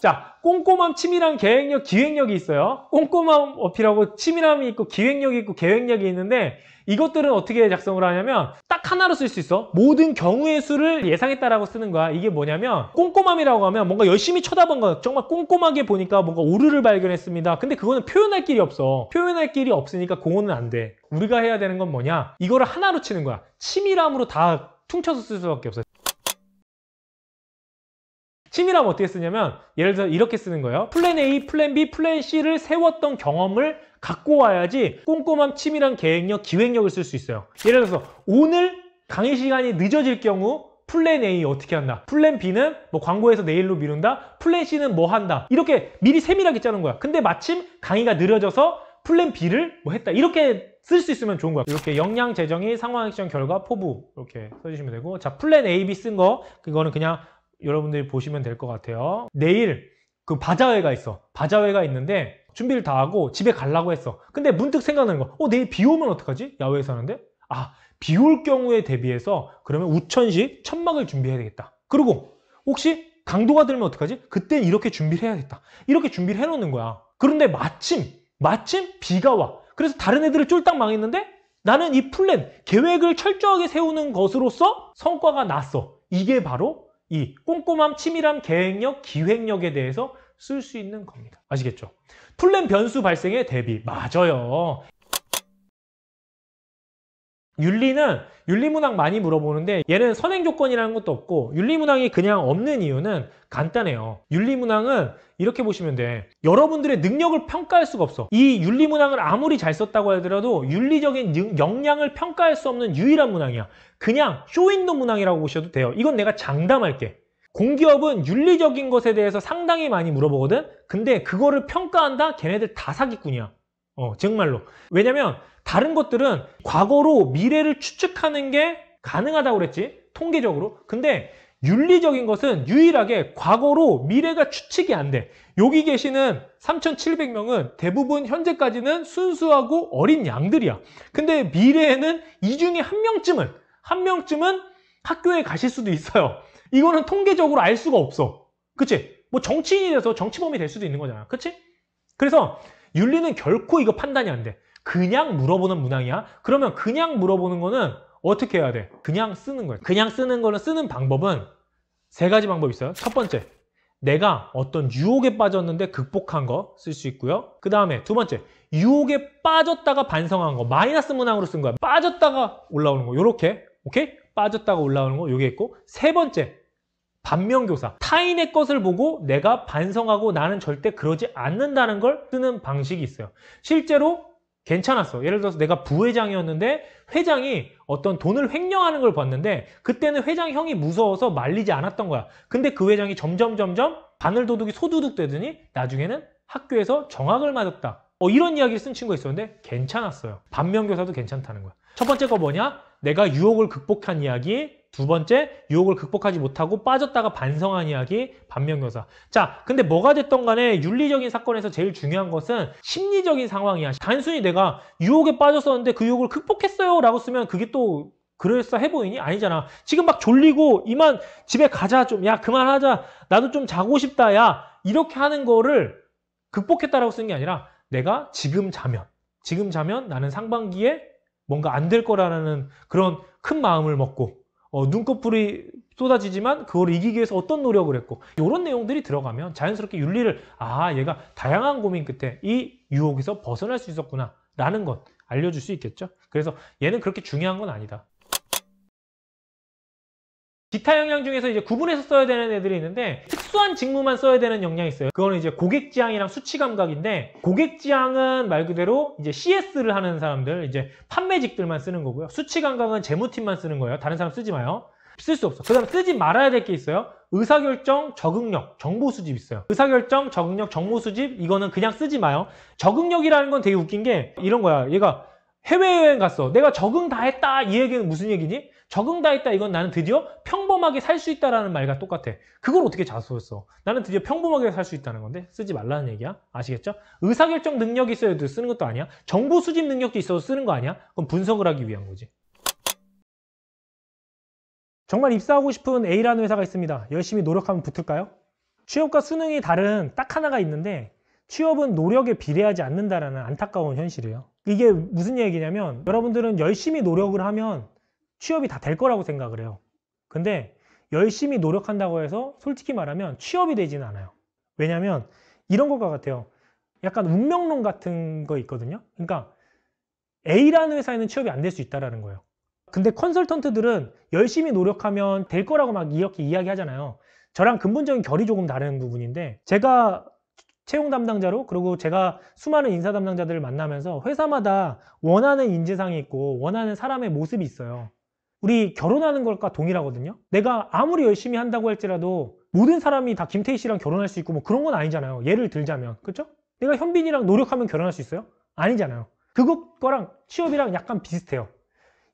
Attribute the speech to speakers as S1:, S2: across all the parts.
S1: 자, 꼼꼼함, 치밀함, 계획력, 기획력이 있어요. 꼼꼼함 어필하고 치밀함이 있고 기획력이 있고 계획력이 있는데 이것들은 어떻게 작성을 하냐면 딱 하나로 쓸 수 있어. 모든 경우의 수를 예상했다라고 쓰는 거야. 이게 뭐냐면 꼼꼼함이라고 하면 뭔가 열심히 쳐다본 거 정말 꼼꼼하게 보니까 뭔가 오류를 발견했습니다. 근데 그거는 표현할 길이 없어. 표현할 길이 없으니까 공거은안 돼. 우리가 해야 되는 건 뭐냐? 이거를 하나로 치는 거야. 치밀함으로 다 퉁쳐서 쓸 수밖에 없어. 친이라면 어떻게 쓰냐면 예를 들어 이렇게 쓰는 거예요. 플랜 A, 플랜 B, 플랜 C를 세웠던 경험을 갖고 와야지 꼼꼼한 치밀한 계획력, 기획력을 쓸 수 있어요. 예를 들어서 오늘 강의 시간이 늦어질 경우 플랜 A 어떻게 한다 플랜 B는 뭐 광고에서 내일로 미룬다 플랜 C는 뭐 한다 이렇게 미리 세밀하게 짜는 거야 근데 마침 강의가 느려져서 플랜 B를 뭐 했다 이렇게 쓸 수 있으면 좋은 거야 이렇게 역량 재정이 상황 액션 결과 포부 이렇게 써주시면 되고 자 플랜 A, B 쓴 거 그거는 그냥 여러분들이 보시면 될 것 같아요 내일 그 바자회가 있어 바자회가 있는데 준비를 다 하고 집에 가려고 했어 근데 문득 생각나는 거 어, 내일 비 오면 어떡하지? 야외에서 하는데 아, 비 올 경우에 대비해서 그러면 우천식 천막을 준비해야 되겠다 그리고 혹시 강도가 들면 어떡하지? 그땐 이렇게 준비를 해야겠다 이렇게 준비를 해놓는 거야 그런데 마침 마침 비가 와 그래서 다른 애들을 쫄딱 망했는데 나는 이 플랜, 계획을 철저하게 세우는 것으로서 성과가 났어 이게 바로 이 꼼꼼함, 치밀함, 계획력, 기획력에 대해서 쓸 수 있는 겁니다. 아시겠죠? 플랜 변수 발생에 대비. 맞아요. 윤리는 윤리문항 많이 물어보는데 얘는 선행 조건이라는 것도 없고 윤리문항이 그냥 없는 이유는 간단해요 윤리문항은 이렇게 보시면 돼 여러분들의 능력을 평가할 수가 없어 이 윤리문항을 아무리 잘 썼다고 하더라도 윤리적인 능, 역량을 평가할 수 없는 유일한 문항이야 그냥 쇼윈도 문항이라고 보셔도 돼요 이건 내가 장담할게 공기업은 윤리적인 것에 대해서 상당히 많이 물어보거든 근데 그거를 평가한다? 걔네들 다 사기꾼이야 어 정말로 왜냐면 다른 것들은 과거로 미래를 추측하는 게 가능하다고 그랬지 통계적으로 근데 윤리적인 것은 유일하게 과거로 미래가 추측이 안 돼. 여기 계시는 3,700명은 대부분 현재까지는 순수하고 어린 양들이야. 근데 미래에는 이 중에 한 명쯤은, 한 명쯤은 학교에 가실 수도 있어요. 이거는 통계적으로 알 수가 없어. 그치? 뭐 정치인이 돼서 정치범이 될 수도 있는 거잖아. 그치? 그래서 윤리는 결코 이거 판단이 안 돼. 그냥 물어보는 문항이야? 그러면 그냥 물어보는 거는 어떻게 해야 돼? 그냥 쓰는 거야. 그냥 쓰는 거는 쓰는 방법은 세 가지 방법이 있어요. 첫 번째, 내가 어떤 유혹에 빠졌는데 극복한 거 쓸 수 있고요. 그 다음에 두 번째, 유혹에 빠졌다가 반성한 거. 마이너스 문항으로 쓴 거야. 빠졌다가 올라오는 거. 요렇게, 오케이? 빠졌다가 올라오는 거 요게 있고 세 번째, 반면교사. 타인의 것을 보고 내가 반성하고 나는 절대 그러지 않는다는 걸 쓰는 방식이 있어요. 실제로 괜찮았어. 예를 들어서 내가 부회장이었는데 회장이 어떤 돈을 횡령하는 걸 봤는데 그때는 회장 형이 무서워서 말리지 않았던 거야. 근데 그 회장이 점점 점점 바늘도둑이 소두둑 되더니 나중에는 학교에서 정학을 맞았다. 어, 이런 이야기를 쓴 친구가 있었는데 괜찮았어요. 반면교사도 괜찮다는 거야. 첫 번째 거 뭐냐? 내가 유혹을 극복한 이야기 두 번째, 유혹을 극복하지 못하고 빠졌다가 반성한 이야기, 반면교사. 자, 근데 뭐가 됐던 간에 윤리적인 사건에서 제일 중요한 것은 심리적인 상황이야. 단순히 내가 유혹에 빠졌었는데 그 유혹을 극복했어요 라고 쓰면 그게 또 그럴싸해 보이니? 아니잖아. 지금 막 졸리고 이만 집에 가자 좀. 야, 그만하자. 나도 좀 자고 싶다. 야, 이렇게 하는 거를 극복했다라고 쓰는 게 아니라 내가 지금 자면, 지금 자면 나는 상반기에 뭔가 안 될 거라는 그런 큰 마음을 먹고 어, 눈꺼풀이 쏟아지지만 그걸 이기기 위해서 어떤 노력을 했고 이런 내용들이 들어가면 자연스럽게 윤리를 아 얘가 다양한 고민 끝에 이 유혹에서 벗어날 수 있었구나 라는 것 알려줄 수 있겠죠 그래서 얘는 그렇게 중요한 건 아니다 기타 역량 중에서 이제 구분해서 써야 되는 애들이 있는데 특수한 직무만 써야 되는 역량이 있어요. 그거는 이제 고객 지향이랑 수치 감각인데 고객 지향은 말 그대로 이제 CS를 하는 사람들 이제 판매직들만 쓰는 거고요. 수치 감각은 재무팀만 쓰는 거예요. 다른 사람 쓰지 마요. 쓸 수 없어. 그다음 쓰지 말아야 될 게 있어요. 의사결정, 적응력, 정보수집 있어요. 의사결정, 적응력, 정보수집 이거는 그냥 쓰지 마요. 적응력이라는 건 되게 웃긴 게 이런 거야. 얘가 해외여행 갔어. 내가 적응 다 했다. 이 얘기는 무슨 얘기니? 적응 다 했다. 이건 나는 드디어 평범하게 살 수 있다라는 말과 똑같아. 그걸 어떻게 자수했어? 나는 드디어 평범하게 살 수 있다는 건데 쓰지 말라는 얘기야. 아시겠죠? 의사결정 능력이 있어야 쓰는 것도 아니야. 정보 수집 능력도 있어서 쓰는 거 아니야. 그건 분석을 하기 위한 거지. 정말 입사하고 싶은 A라는 회사가 있습니다. 열심히 노력하면 붙을까요? 취업과 수능이 다른 딱 하나가 있는데 취업은 노력에 비례하지 않는다라는 안타까운 현실이에요. 이게 무슨 얘기냐면 여러분들은 열심히 노력을 하면 취업이 다 될 거라고 생각을 해요. 근데 열심히 노력한다고 해서 솔직히 말하면 취업이 되지는 않아요. 왜냐면 이런 것과 같아요. 약간 운명론 같은 거 있거든요. 그러니까 A라는 회사에는 취업이 안 될 수 있다는 거예요. 근데 컨설턴트들은 열심히 노력하면 될 거라고 막 이렇게 이야기하잖아요. 저랑 근본적인 결이 조금 다른 부분인데 제가 채용 담당자로 그리고 제가 수많은 인사 담당자들을 만나면서 회사마다 원하는 인재상이 있고 원하는 사람의 모습이 있어요. 우리 결혼하는 것과 동일하거든요. 내가 아무리 열심히 한다고 할지라도 모든 사람이 다 김태희 씨랑 결혼할 수 있고 뭐 그런 건 아니잖아요. 예를 들자면 그렇죠? 내가 현빈이랑 노력하면 결혼할 수 있어요? 아니잖아요. 그것과랑 취업이랑 약간 비슷해요.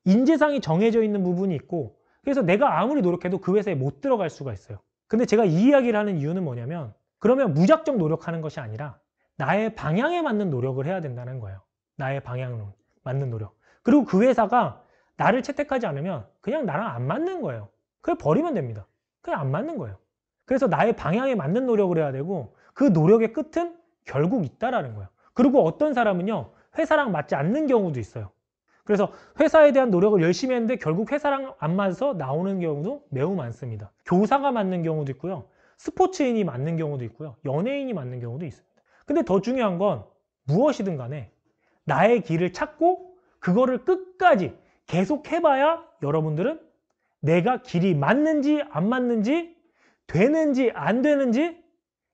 S1: 인재상이 정해져 있는 부분이 있고 그래서 내가 아무리 노력해도 그 회사에 못 들어갈 수가 있어요. 근데 제가 이 이야기를 하는 이유는 뭐냐면 그러면 무작정 노력하는 것이 아니라 나의 방향에 맞는 노력을 해야 된다는 거예요. 나의 방향론, 맞는 노력. 그리고 그 회사가 나를 채택하지 않으면 그냥 나랑 안 맞는 거예요. 그걸 버리면 됩니다. 그냥 안 맞는 거예요. 그래서 나의 방향에 맞는 노력을 해야 되고 그 노력의 끝은 결국 있다라는 거예요. 그리고 어떤 사람은요. 회사랑 맞지 않는 경우도 있어요. 그래서 회사에 대한 노력을 열심히 했는데 결국 회사랑 안 맞아서 나오는 경우도 매우 많습니다. 교사가 맞는 경우도 있고요. 스포츠인이 맞는 경우도 있고요. 연예인이 맞는 경우도 있습니다. 근데 더 중요한 건 무엇이든 간에 나의 길을 찾고 그거를 끝까지 계속 해봐야 여러분들은 내가 길이 맞는지 안 맞는지 되는지 안 되는지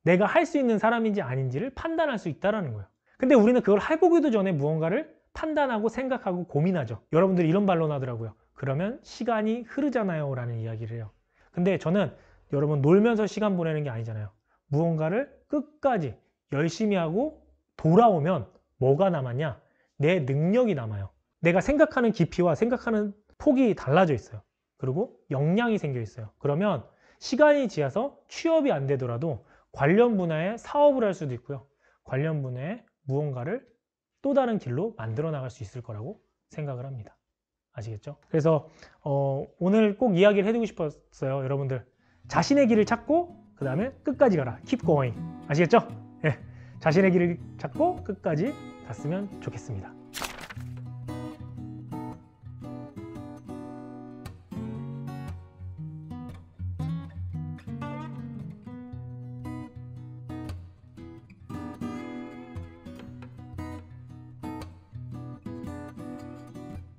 S1: 내가 할 수 있는 사람인지 아닌지를 판단할 수 있다는 라 거예요. 근데 우리는 그걸 해보기도 전에 무언가를 판단하고 생각하고 고민하죠. 여러분들이 이런 반론 하더라고요. 그러면 시간이 흐르잖아요 라는 이야기를 해요. 근데 저는 여러분 놀면서 시간 보내는 게 아니잖아요. 무언가를 끝까지 열심히 하고 돌아오면 뭐가 남았냐? 내 능력이 남아요. 내가 생각하는 깊이와 생각하는 폭이 달라져 있어요. 그리고 역량이 생겨 있어요. 그러면 시간이 지어서 취업이 안 되더라도 관련 분야의 사업을 할 수도 있고요. 관련 분야의 무언가를 또 다른 길로 만들어 나갈 수 있을 거라고 생각을 합니다. 아시겠죠? 그래서 어, 오늘 꼭 이야기를 해드리고 싶었어요. 여러분들 자신의 길을 찾고 그 다음에 끝까지 가라. Keep going. 아시겠죠? 예. 자신의 길을 찾고 끝까지 갔으면 좋겠습니다.